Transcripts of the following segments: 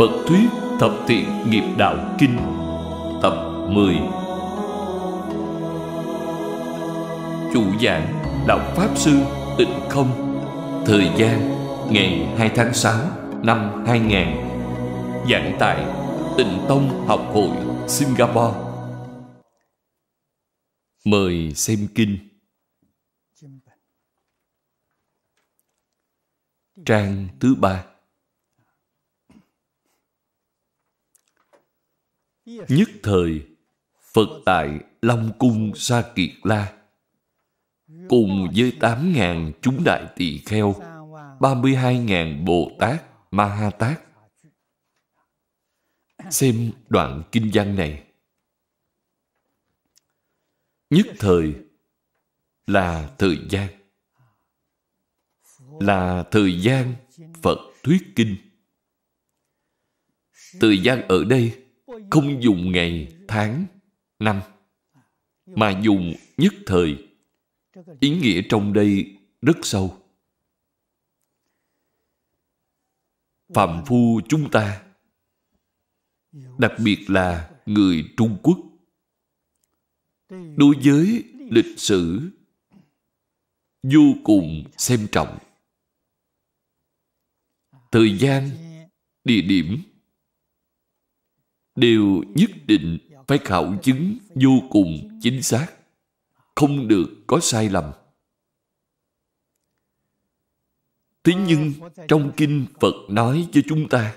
Phật Thuyết Thập Thiện Nghiệp Đạo Kinh Tập 10 Chủ giảng Đạo Pháp Sư Tịnh Không Thời gian ngày 2 tháng 6 năm 2000 Giảng tại Tịnh Tông Học Hội Singapore Mời xem kinh Trang thứ ba nhất thời Phật tại Long Cung Sa Kiệt La cùng với tám ngàn chúng đại tỳ kheo, ba mươi hai ngàn Bồ Tát, Ma Ha Tát. Xem đoạn kinh văn này. Nhất thời là thời gian. Là thời gian Phật thuyết kinh. Thời gian ở đây không dùng ngày tháng năm mà dùng nhất thời ý nghĩa trong đây rất sâu phạm phu chúng ta đặc biệt là người trung quốc đối với lịch sử vô cùng xem trọng thời gian địa điểm đều nhất định phải khảo chứng vô cùng chính xác không được có sai lầm thế nhưng trong kinh phật nói cho chúng ta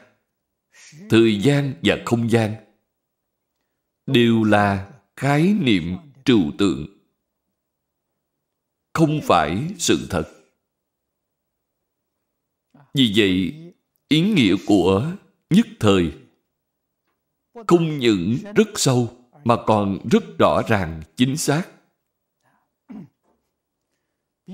thời gian và không gian đều là khái niệm trừu tượng không phải sự thật vì vậy ý nghĩa của nhất thời không những rất sâu mà còn rất rõ ràng chính xác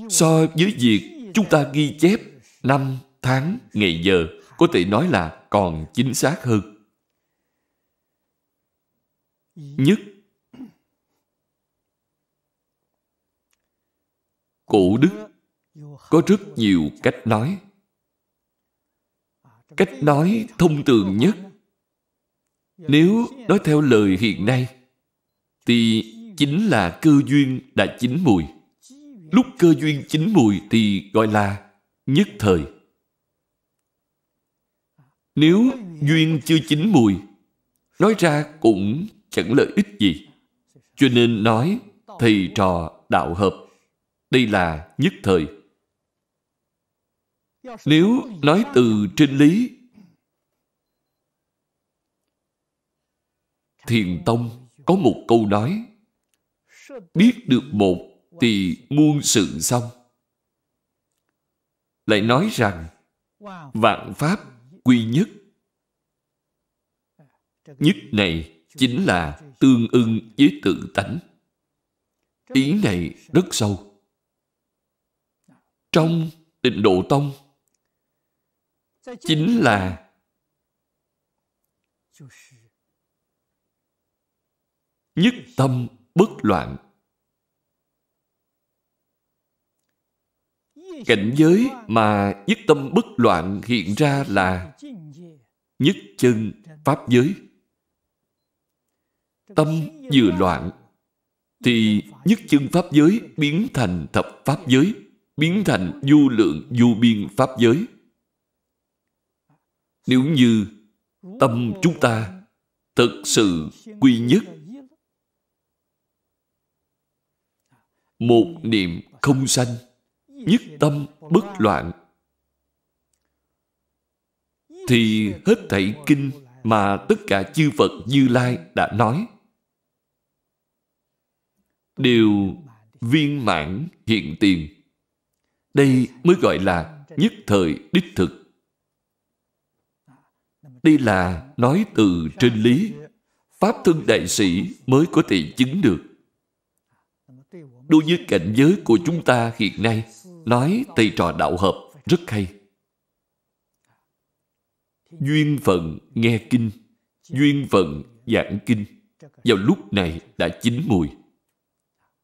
so với việc chúng ta ghi chép năm tháng ngày giờ có thể nói là còn chính xác hơn nhất cổ đức có rất nhiều cách nói cách nói thông thường nhất nếu nói theo lời hiện nay, thì chính là cơ duyên đã chín mùi. Lúc cơ duyên chín mùi thì gọi là nhất thời. Nếu duyên chưa chín mùi, nói ra cũng chẳng lợi ích gì. Cho nên nói thầy trò đạo hợp. Đây là nhất thời. Nếu nói từ trên lý Thiền Tông có một câu nói Biết được một thì muôn sự xong. Lại nói rằng vạn pháp quy nhất. Nhất này chính là tương ưng với tự tánh. Ý này rất sâu. Trong tịnh độ tông chính là nhất tâm bất loạn cảnh giới mà nhất tâm bất loạn hiện ra là nhất chân pháp giới tâm vừa loạn thì nhất chân pháp giới biến thành thập pháp giới biến thành du lượng du biên pháp giới nếu như tâm chúng ta thực sự quy nhất một niệm không sanh nhất tâm bất loạn thì hết thảy kinh mà tất cả chư Phật Như Lai đã nói đều viên mãn hiện tiền. Đây mới gọi là nhất thời đích thực. Đây là nói từ trên lý. Pháp thân đại sĩ mới có thể chứng được đối với cảnh giới của chúng ta hiện nay nói thầy trò đạo hợp rất hay duyên phận nghe kinh duyên phận giảng kinh vào lúc này đã chín mùi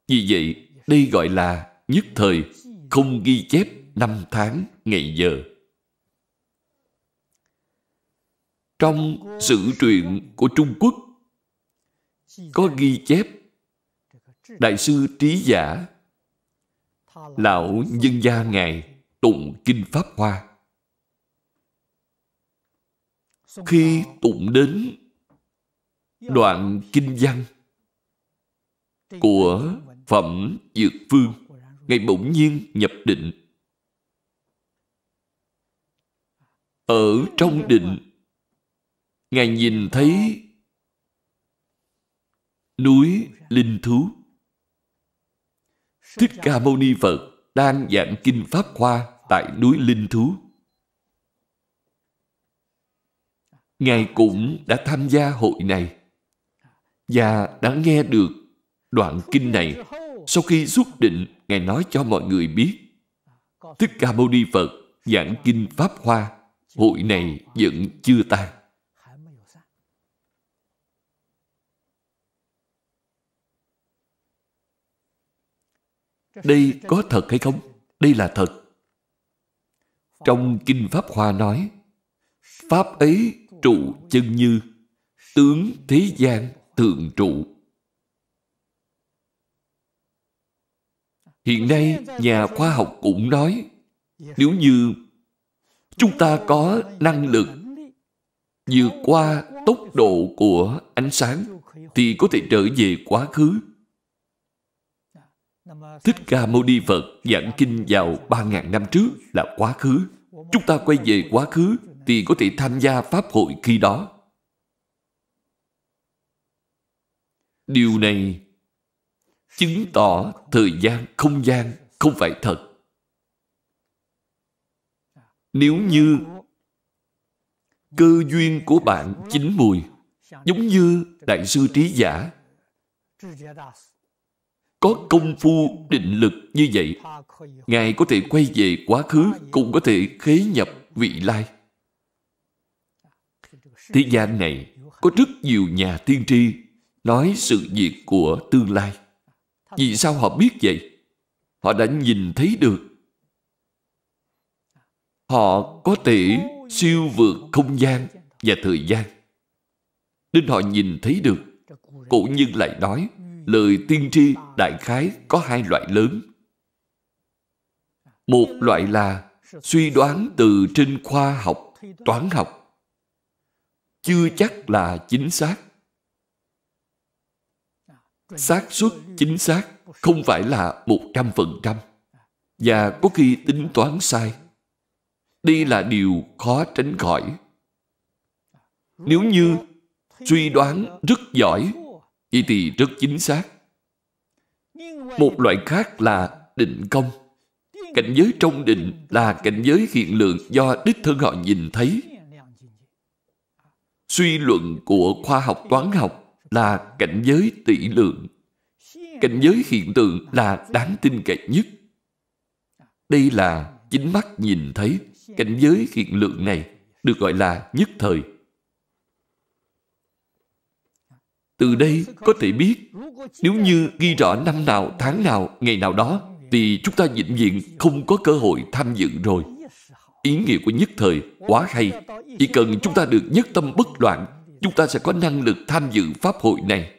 vì vậy đây gọi là nhất thời không ghi chép năm tháng ngày giờ trong sự truyện của trung quốc có ghi chép đại sư trí giả lão nhân gia ngài tụng kinh pháp hoa khi tụng đến đoạn kinh văn của phẩm dược phương ngày bỗng nhiên nhập định ở trong định ngài nhìn thấy núi linh thú Thích Ca Mâu Ni Phật đang giảng Kinh Pháp Hoa tại núi Linh Thú. Ngài cũng đã tham gia hội này và đã nghe được đoạn kinh này. Sau khi xuất định, Ngài nói cho mọi người biết Thích Ca Mâu Ni Phật giảng kinh Pháp Hoa, hội này vẫn chưa tan. Đây có thật hay không? Đây là thật. Trong Kinh Pháp Hoa nói, Pháp ấy trụ chân như, tướng thế gian thượng trụ. Hiện nay, nhà khoa học cũng nói, nếu như chúng ta có năng lực vượt qua tốc độ của ánh sáng, thì có thể trở về quá khứ Thích Ca Mâu Ni Phật giảng kinh vào 3.000 năm trước là quá khứ. Chúng ta quay về quá khứ thì có thể tham gia Pháp hội khi đó. Điều này chứng tỏ thời gian, không gian không phải thật. Nếu như cơ duyên của bạn chín mùi, giống như Đại sư Trí Giả, có công phu định lực như vậy ngài có thể quay về quá khứ cũng có thể khế nhập vị lai thế gian này có rất nhiều nhà tiên tri nói sự việc của tương lai vì sao họ biết vậy họ đã nhìn thấy được họ có thể siêu vượt không gian và thời gian nên họ nhìn thấy được cổ nhân lại nói lời tiên tri đại khái có hai loại lớn. Một loại là suy đoán từ trên khoa học, toán học. Chưa chắc là chính xác. xác suất chính xác không phải là một trăm phần trăm và có khi tính toán sai. Đây là điều khó tránh khỏi. Nếu như suy đoán rất giỏi Vậy thì rất chính xác. Một loại khác là định công. Cảnh giới trong định là cảnh giới hiện lượng do đích thân họ nhìn thấy. Suy luận của khoa học toán học là cảnh giới tỷ lượng. Cảnh giới hiện tượng là đáng tin cậy nhất. Đây là chính mắt nhìn thấy cảnh giới hiện lượng này được gọi là nhất thời Từ đây có thể biết nếu như ghi rõ năm nào, tháng nào, ngày nào đó thì chúng ta vĩnh viễn không có cơ hội tham dự rồi. Ý nghĩa của nhất thời quá hay. Chỉ cần chúng ta được nhất tâm bất loạn, chúng ta sẽ có năng lực tham dự Pháp hội này.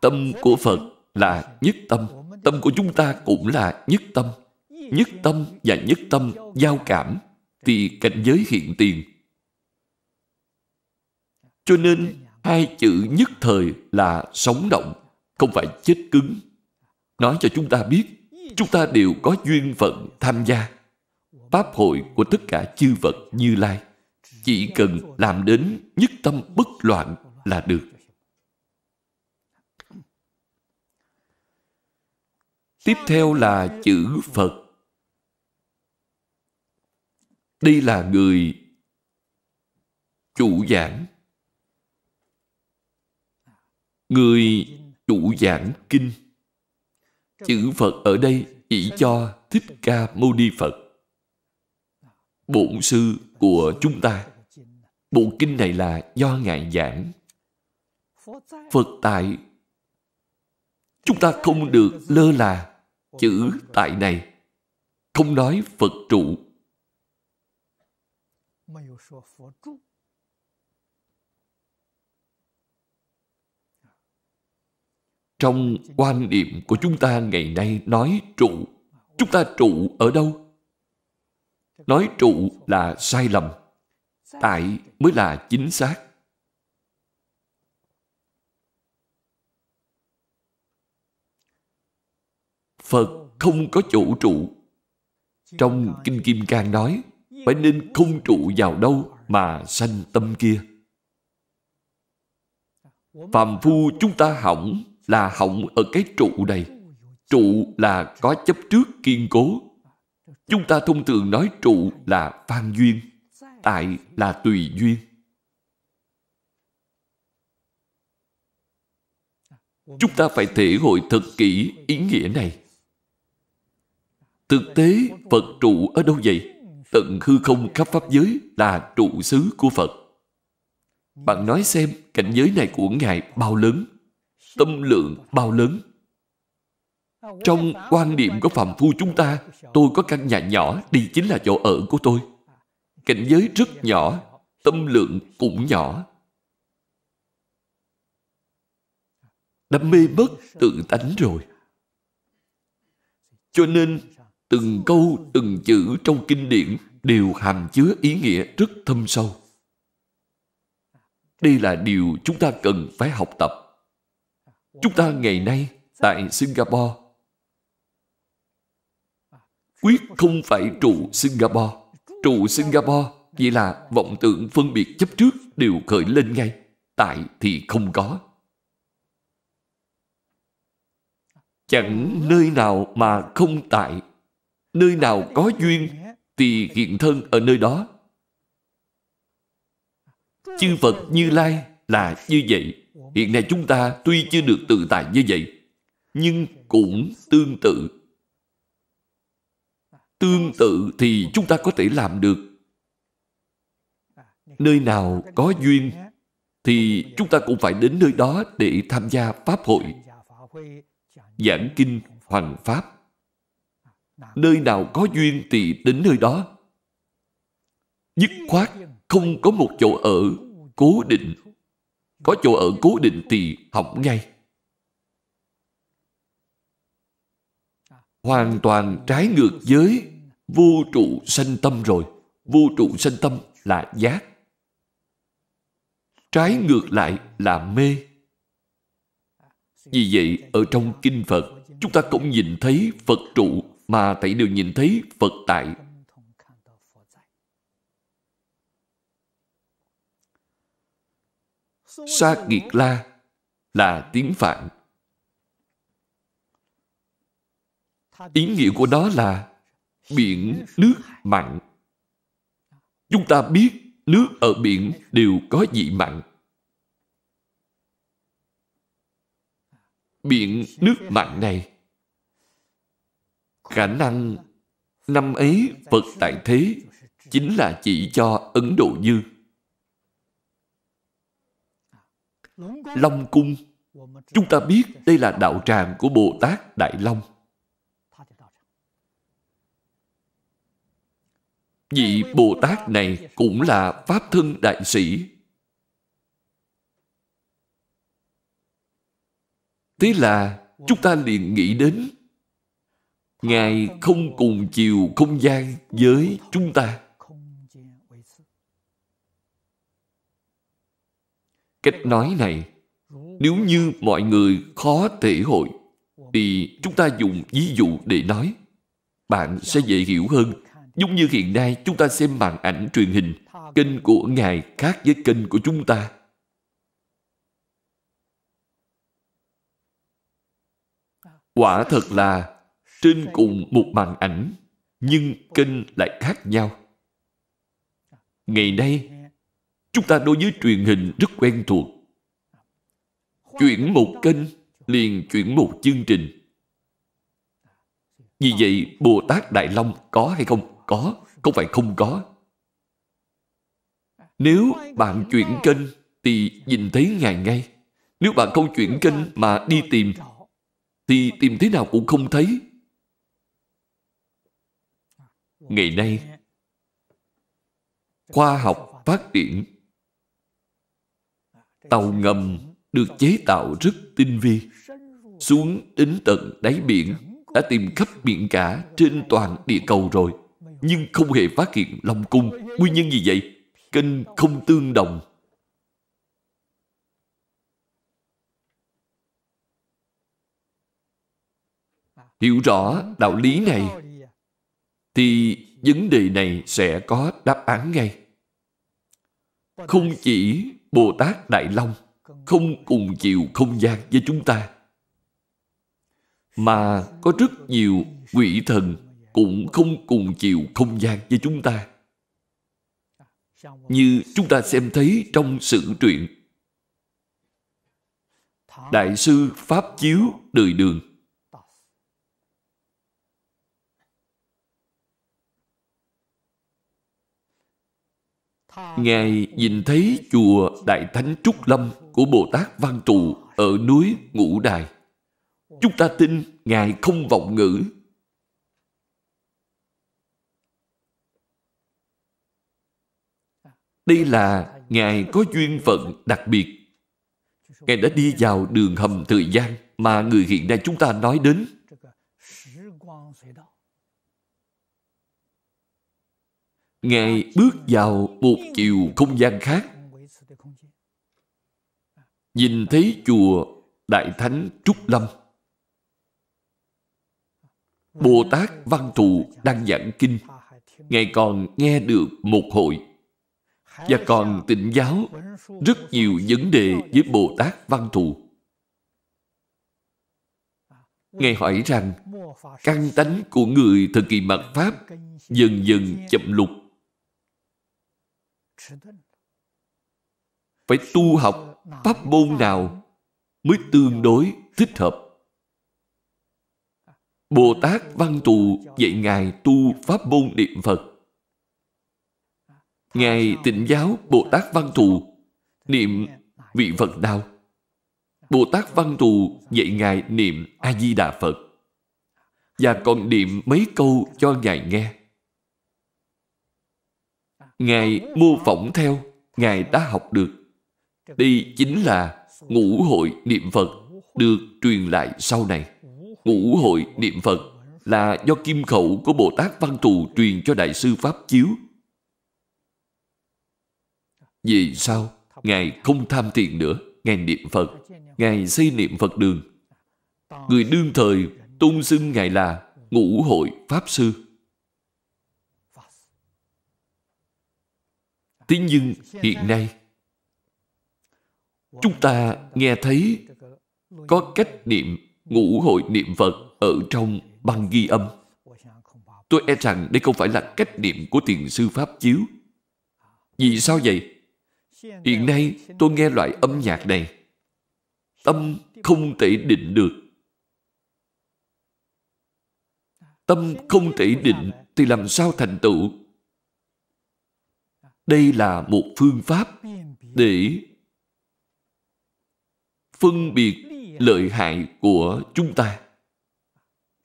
Tâm của Phật là nhất tâm. Tâm của chúng ta cũng là nhất tâm. Nhất tâm và nhất tâm giao cảm thì cảnh giới hiện tiền cho nên hai chữ nhất thời là sống động, không phải chết cứng. Nói cho chúng ta biết, chúng ta đều có duyên phận tham gia. Pháp hội của tất cả chư Phật như Lai chỉ cần làm đến nhất tâm bất loạn là được. Tiếp theo là chữ Phật. Đây là người chủ giảng Người chủ giảng kinh Chữ Phật ở đây chỉ cho Thích Ca Mâu Ni Phật Bổn sư của chúng ta Bộ kinh này là do Ngài giảng Phật tại Chúng ta không được lơ là Chữ tại này Không nói Phật trụ Trong quan niệm của chúng ta ngày nay nói trụ, chúng ta trụ ở đâu? Nói trụ là sai lầm, tại mới là chính xác. Phật không có chỗ trụ. Trong Kinh Kim Cang nói, phải nên không trụ vào đâu mà sanh tâm kia. Phàm phu chúng ta hỏng là họng ở cái trụ này. Trụ là có chấp trước kiên cố. Chúng ta thông thường nói trụ là phan duyên, tại là tùy duyên. Chúng ta phải thể hội thật kỹ ý nghĩa này. Thực tế, Phật trụ ở đâu vậy? Tận hư không khắp pháp giới là trụ xứ của Phật. Bạn nói xem, cảnh giới này của Ngài bao lớn, tâm lượng bao lớn. Trong quan niệm của phàm phu chúng ta, tôi có căn nhà nhỏ, đi chính là chỗ ở của tôi. Cảnh giới rất nhỏ, tâm lượng cũng nhỏ. Đã mê mất tự tánh rồi. Cho nên, từng câu, từng chữ trong kinh điển đều hàm chứa ý nghĩa rất thâm sâu. Đây là điều chúng ta cần phải học tập. Chúng ta ngày nay tại Singapore quyết không phải trụ Singapore. Trụ Singapore vậy là vọng tưởng phân biệt chấp trước đều khởi lên ngay. Tại thì không có. Chẳng nơi nào mà không tại. Nơi nào có duyên thì hiện thân ở nơi đó. Chư Phật Như Lai là như vậy. Hiện nay chúng ta tuy chưa được tự tại như vậy, nhưng cũng tương tự. Tương tự thì chúng ta có thể làm được. Nơi nào có duyên thì chúng ta cũng phải đến nơi đó để tham gia Pháp hội, giảng kinh hoàng Pháp. Nơi nào có duyên thì đến nơi đó. Dứt khoát không có một chỗ ở cố định có chỗ ở cố định thì hỏng ngay hoàn toàn trái ngược với vô trụ sanh tâm rồi vô trụ sanh tâm là giác trái ngược lại là mê vì vậy ở trong kinh phật chúng ta cũng nhìn thấy phật trụ mà tại đều nhìn thấy phật tại Sa Kiệt La là tiếng Phạn. Ý nghĩa của đó là biển nước mặn. Chúng ta biết nước ở biển đều có vị mặn. Biển nước mặn này khả năng năm ấy Phật tại thế chính là chỉ cho Ấn Độ Dương. Long Cung. Chúng ta biết đây là đạo tràng của Bồ Tát Đại Long. Vị Bồ Tát này cũng là Pháp Thân Đại Sĩ. Thế là chúng ta liền nghĩ đến Ngài không cùng chiều không gian với chúng ta. Cách nói này, nếu như mọi người khó thể hội, thì chúng ta dùng ví dụ để nói. Bạn sẽ dễ hiểu hơn. Giống như hiện nay chúng ta xem màn ảnh truyền hình, kênh của Ngài khác với kênh của chúng ta. Quả thật là trên cùng một màn ảnh, nhưng kênh lại khác nhau. Ngày nay, chúng ta đối với truyền hình rất quen thuộc chuyển một kênh liền chuyển một chương trình vì vậy bồ tát đại long có hay không có không phải không có nếu bạn chuyển kênh thì nhìn thấy ngài ngay nếu bạn không chuyển kênh mà đi tìm thì tìm thế nào cũng không thấy ngày nay khoa học phát triển Tàu ngầm được chế tạo rất tinh vi. Xuống đến tận đáy biển, đã tìm khắp biển cả trên toàn địa cầu rồi. Nhưng không hề phát hiện Long Cung. Nguyên nhân gì vậy? Kênh không tương đồng. Hiểu rõ đạo lý này, thì vấn đề này sẽ có đáp án ngay. Không chỉ Bồ Tát Đại Long không cùng chiều không gian với chúng ta. Mà có rất nhiều quỷ thần cũng không cùng chiều không gian với chúng ta. Như chúng ta xem thấy trong sự truyện Đại sư Pháp Chiếu Đời Đường Ngài nhìn thấy chùa Đại Thánh Trúc Lâm của Bồ Tát Văn Trụ ở núi Ngũ Đài. Chúng ta tin Ngài không vọng ngữ. Đây là Ngài có duyên phận đặc biệt. Ngài đã đi vào đường hầm thời gian mà người hiện nay chúng ta nói đến Ngài bước vào một chiều không gian khác. Nhìn thấy chùa Đại Thánh Trúc Lâm. Bồ Tát Văn Thù đang giảng kinh. Ngài còn nghe được một hội và còn tịnh giáo rất nhiều vấn đề với Bồ Tát Văn Thù. Ngài hỏi rằng, căn tánh của người thời kỳ mạt Pháp dần dần chậm lục phải tu học pháp môn nào mới tương đối thích hợp bồ tát văn tù dạy ngài tu pháp môn niệm phật ngài tịnh giáo bồ tát văn Tù niệm vị phật nào bồ tát văn Tù dạy ngài niệm a di đà phật và còn niệm mấy câu cho ngài nghe Ngài mô phỏng theo Ngài đã học được. Đây chính là ngũ hội niệm Phật được truyền lại sau này. Ngũ hội niệm Phật là do kim khẩu của Bồ Tát Văn Thù truyền cho Đại sư Pháp Chiếu. Vì sao? Ngài không tham tiền nữa. Ngài niệm Phật. Ngài xây niệm Phật đường. Người đương thời tôn xưng Ngài là ngũ hội Pháp Sư. Thế nhưng hiện nay, chúng ta nghe thấy có cách niệm ngũ hội niệm Phật ở trong băng ghi âm. Tôi e rằng đây không phải là cách niệm của tiền sư Pháp Chiếu. Vì sao vậy? Hiện nay tôi nghe loại âm nhạc này. Tâm không thể định được. Tâm không thể định thì làm sao thành tựu đây là một phương pháp để phân biệt lợi hại của chúng ta.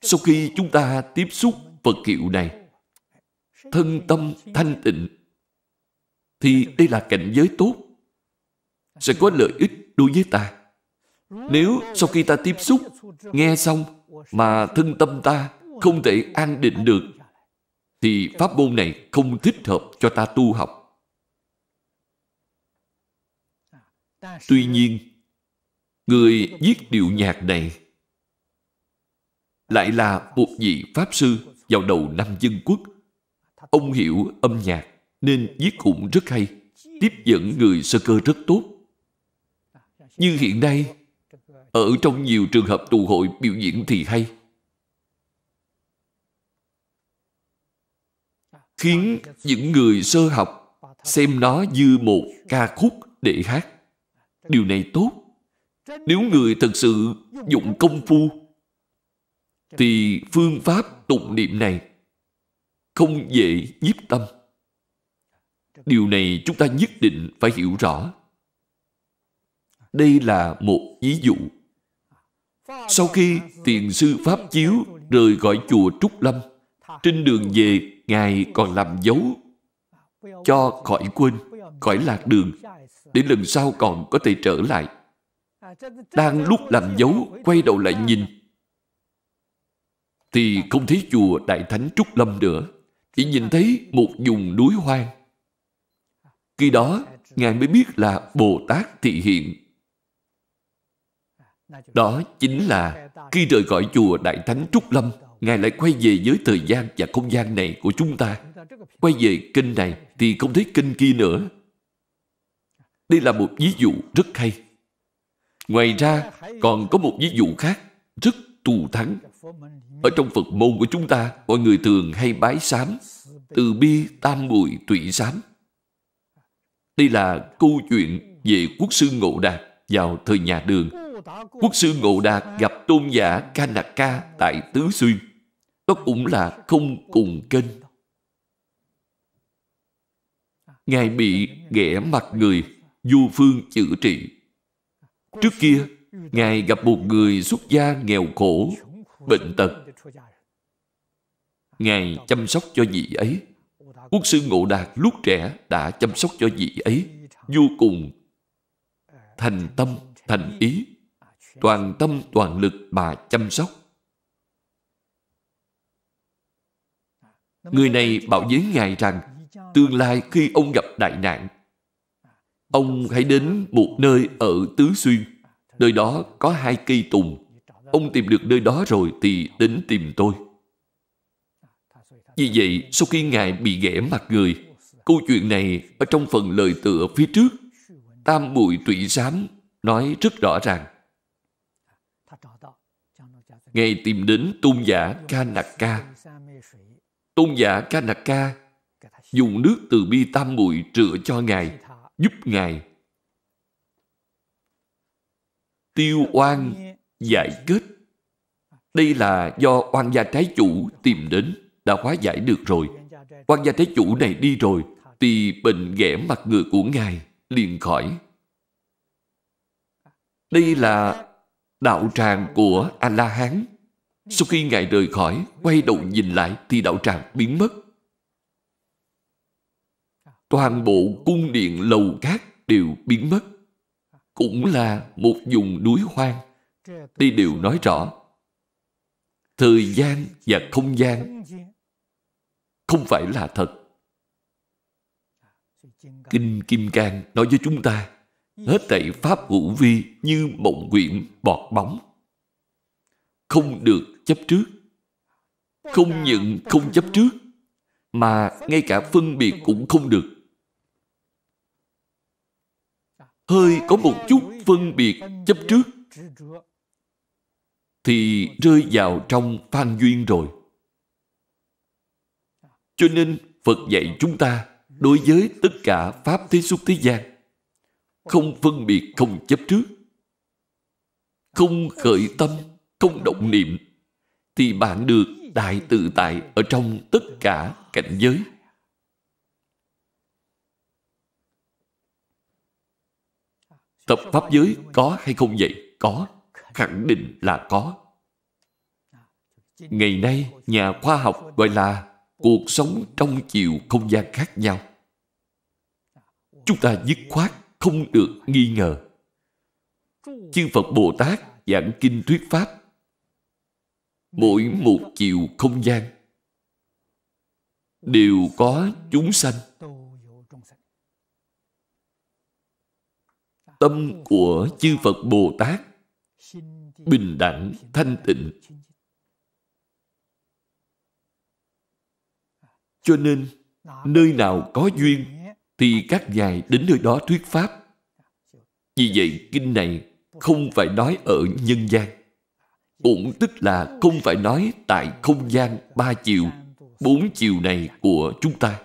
Sau khi chúng ta tiếp xúc Phật hiệu này, thân tâm thanh tịnh, thì đây là cảnh giới tốt, sẽ có lợi ích đối với ta. Nếu sau khi ta tiếp xúc, nghe xong mà thân tâm ta không thể an định được, thì pháp môn này không thích hợp cho ta tu học. Tuy nhiên, người viết điệu nhạc này lại là một vị Pháp Sư vào đầu năm dân quốc. Ông hiểu âm nhạc nên viết cũng rất hay, tiếp dẫn người sơ cơ rất tốt. Như hiện nay, ở trong nhiều trường hợp tù hội biểu diễn thì hay, khiến những người sơ học xem nó như một ca khúc để hát. Điều này tốt. Nếu người thật sự dụng công phu, thì phương pháp tụng niệm này không dễ nhiếp tâm. Điều này chúng ta nhất định phải hiểu rõ. Đây là một ví dụ. Sau khi tiền Sư Pháp Chiếu rời khỏi chùa Trúc Lâm, trên đường về, Ngài còn làm dấu cho khỏi quên, khỏi lạc đường, để lần sau còn có thể trở lại. Đang lúc làm dấu, quay đầu lại nhìn, thì không thấy chùa Đại Thánh Trúc Lâm nữa. Chỉ nhìn thấy một vùng núi hoang. Khi đó, Ngài mới biết là Bồ Tát thị hiện. Đó chính là khi rời gọi chùa Đại Thánh Trúc Lâm, Ngài lại quay về với thời gian và không gian này của chúng ta. Quay về kinh này thì không thấy kinh kia nữa. Đây là một ví dụ rất hay. Ngoài ra, còn có một ví dụ khác rất thù thắng. Ở trong Phật môn của chúng ta, mọi người thường hay bái sám, từ bi tam muội tụy sám. Đây là câu chuyện về quốc sư Ngộ Đạt vào thời nhà đường. Quốc sư Ngộ Đạt gặp tôn giả Kanaka tại Tứ Xuyên. Đó cũng là không cùng kênh. Ngài bị ghẻ mặt người du phương chữa trị. Trước kia, Ngài gặp một người xuất gia nghèo khổ, bệnh tật. Ngài chăm sóc cho vị ấy. Quốc sư Ngộ Đạt lúc trẻ đã chăm sóc cho vị ấy vô cùng ờ, thành tâm, thành ý, à, toàn tâm toàn lực mà chăm sóc. À, người này bảo với Ngài rằng tương lai khi ông gặp đại nạn Ông hãy đến một nơi ở Tứ Xuyên. Nơi đó có hai cây tùng. Ông tìm được nơi đó rồi thì đến tìm tôi. Vì vậy, sau khi Ngài bị ghẻ mặt người, câu chuyện này ở trong phần lời tựa phía trước, Tam Bụi Tụy giám nói rất rõ ràng. Ngài tìm đến tôn giả Kanaka. Tôn giả Kanaka dùng nước từ bi tam muội rửa cho Ngài giúp Ngài tiêu oan giải kết. Đây là do oan gia trái chủ tìm đến, đã hóa giải được rồi. Oan gia trái chủ này đi rồi, thì bệnh ghẻ mặt người của Ngài liền khỏi. Đây là đạo tràng của A-la-hán. Sau khi Ngài rời khỏi, quay đầu nhìn lại thì đạo tràng biến mất toàn bộ cung điện lầu cát đều biến mất. Cũng là một vùng núi hoang. Đây đều nói rõ. Thời gian và không gian không phải là thật. Kinh Kim Cang nói với chúng ta hết tẩy pháp hữu vi như mộng quyển bọt bóng. Không được chấp trước. Không những không chấp trước mà ngay cả phân biệt cũng không được hơi có một chút phân biệt chấp trước thì rơi vào trong phan duyên rồi. Cho nên Phật dạy chúng ta đối với tất cả Pháp thế xuất thế gian không phân biệt, không chấp trước không khởi tâm, không động niệm thì bạn được đại tự tại ở trong tất cả cảnh giới. Tập Pháp giới có hay không vậy? Có. Khẳng định là có. Ngày nay, nhà khoa học gọi là cuộc sống trong chiều không gian khác nhau. Chúng ta dứt khoát không được nghi ngờ. Chư Phật Bồ Tát giảng kinh thuyết Pháp mỗi một chiều không gian đều có chúng sanh tâm của chư Phật Bồ Tát bình đẳng, thanh tịnh. Cho nên, nơi nào có duyên thì các ngài đến nơi đó thuyết pháp. Vì vậy, kinh này không phải nói ở nhân gian. Cũng tức là không phải nói tại không gian ba chiều, bốn chiều này của chúng ta.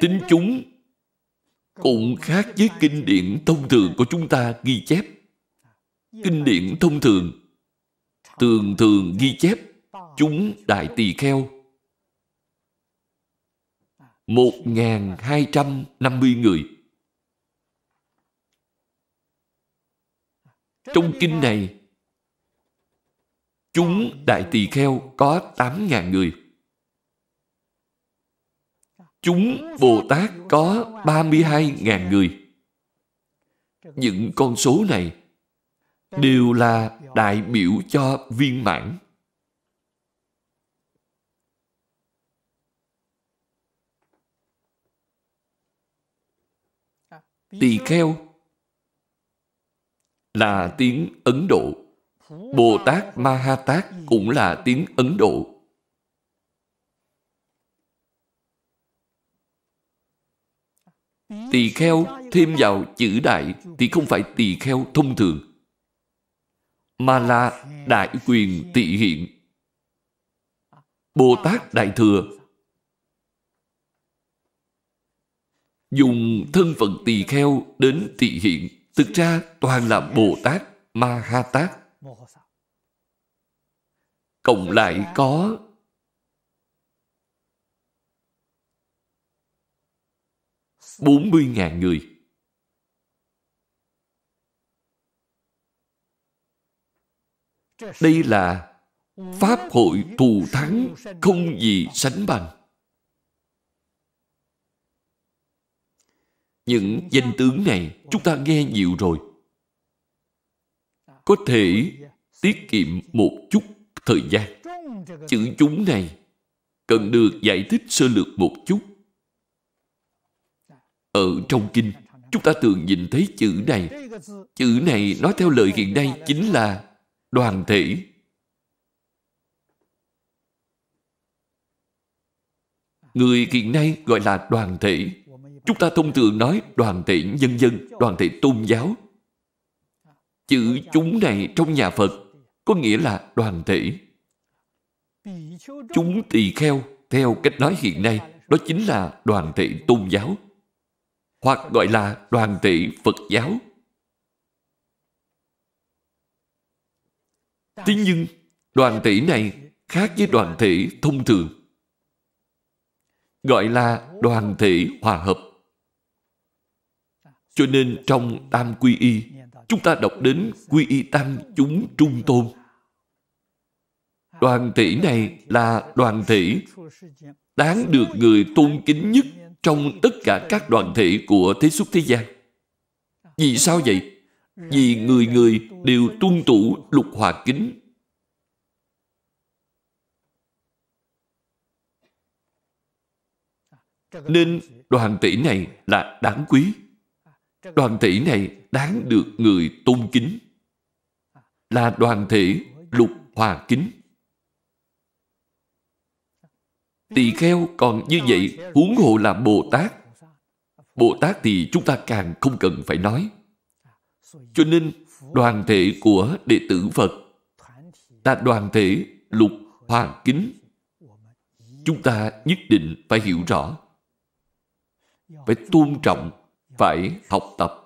Tính chúng cũng khác với kinh điển thông thường của chúng ta ghi chép. Kinh điển thông thường thường thường ghi chép chúng đại tỳ kheo 1.250 người. Trong kinh này, chúng đại tỳ kheo có 8.000 người. Chúng Bồ Tát có 32.000 người. Những con số này đều là đại biểu cho viên mãn. Tỳ kheo là tiếng Ấn Độ. Bồ Tát Ma Ha Tát cũng là tiếng Ấn Độ. tỳ kheo thêm vào chữ đại thì không phải tỳ kheo thông thường mà là đại quyền tị hiện bồ tát đại thừa dùng thân phận tỳ kheo đến tị hiện thực ra toàn là bồ tát ma ha tát cộng lại có 40.000 người. Đây là Pháp hội thù thắng không gì sánh bằng. Những danh tướng này chúng ta nghe nhiều rồi. Có thể tiết kiệm một chút thời gian. Chữ chúng này cần được giải thích sơ lược một chút ở trong kinh, chúng ta thường nhìn thấy chữ này. Chữ này nói theo lời hiện nay chính là đoàn thể. Người hiện nay gọi là đoàn thể. Chúng ta thông thường nói đoàn thể nhân dân, đoàn thể tôn giáo. Chữ chúng này trong nhà Phật có nghĩa là đoàn thể. Chúng tỳ kheo, theo cách nói hiện nay, đó chính là đoàn thể tôn giáo hoặc gọi là đoàn thị Phật giáo. Thế nhưng, đoàn thị này khác với đoàn thị thông thường. Gọi là đoàn thị hòa hợp. Cho nên trong Tam Quy Y, chúng ta đọc đến Quy Y Tam chúng trung tôn. Đoàn thị này là đoàn thị đáng được người tôn kính nhất trong tất cả các đoàn thể của thế xuất thế gian. Vì sao vậy? Vì người người đều tuân thủ lục hòa kính. Nên đoàn thể này là đáng quý. Đoàn thể này đáng được người tôn kính. Là đoàn thể lục hòa kính tỳ kheo còn như vậy huống hồ là bồ tát bồ tát thì chúng ta càng không cần phải nói cho nên đoàn thể của đệ tử phật là đoàn thể lục hoàng kính chúng ta nhất định phải hiểu rõ phải tôn trọng phải học tập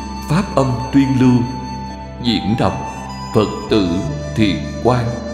pháp âm tuyên lưu diễn đọc phật tử thiền quang